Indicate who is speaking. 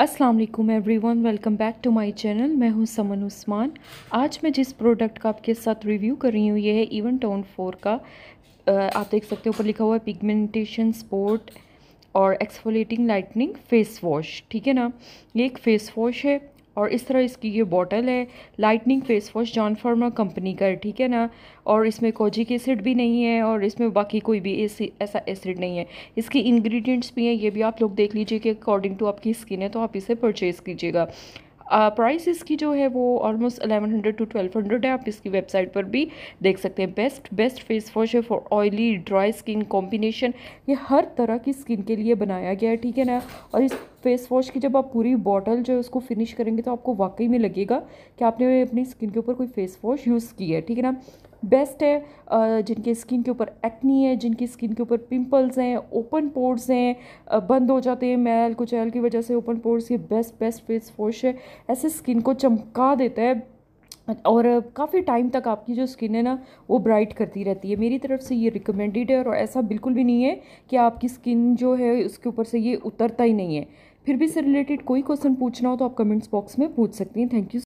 Speaker 1: अस्सलाम वालेकुम everyone welcome back to my channel मैं हूं समन उस्मान आज मैं जिस प्रोडक्ट का आपके साथ रिव्यू कर रही हूं ये है इवन टाउन फोर का आप देख सकते हो ऊपर लिखा हुआ है पिगमेंटेशन स्पोर्ट और एक्सफोलेटिंग लाइटनिंग फेस वॉश ठीक है ना ये एक फेस वॉश है और इस तरह इसकी ये बॉटल है lightning face wash John pharma company का ठीक है ना और इसमें कोजिक एसिड भी नहीं है और इसमें बाकी कोई भी ऐसा एसिड नहीं है इसके इंग्रेडिएंट्स भी हैं ये भी आप लोग देख लीजिए कि अकॉर्डिंग टू आपकी स्किन है तो आप इसे परचेज़ कीजिएगा प्राइस इसकी जो है वो almost eleven hundred to twelve hundred है आप इसकी वेबसाइट पर भी देख सकते हैं बेस्ट बेस्ट फेस वॉश है for oily dry skin combination ये हर तरह की स्किन के लिए बनाया गया है ठीक है ना और इस फेस वॉश की जब आप पूरी बॉटल जो है उसको फिनिश करेंगे तो आपको वाकई में लगेगा कि आपने अपनी स्किन के ऊपर कोई फेस वॉश यूज़ किया है ठीक है ना बेस्ट है जिनके स्किन के ऊपर एक्नी है जिनकी स्किन के ऊपर पिंपल्स हैं ओपन पोर्स हैं बंद हो जाते हैं मैल कुचैल की वजह से ओपन पोर्स ये बेस्ट बेस्ट फेस वॉश है ऐसे स्किन को चमका देता है और काफ़ी टाइम तक आपकी जो स्किन है ना वो ब्राइट करती रहती है मेरी तरफ से ये रिकमेंडेड है और ऐसा बिल्कुल भी नहीं है कि आपकी स्किन जो है उसके ऊपर से ये उतरता ही नहीं है फिर भी इससे रिलेटेड कोई क्वेश्चन पूछना हो तो आप कमेंट्स बॉक्स में पूछ सकती हैं थैंक यू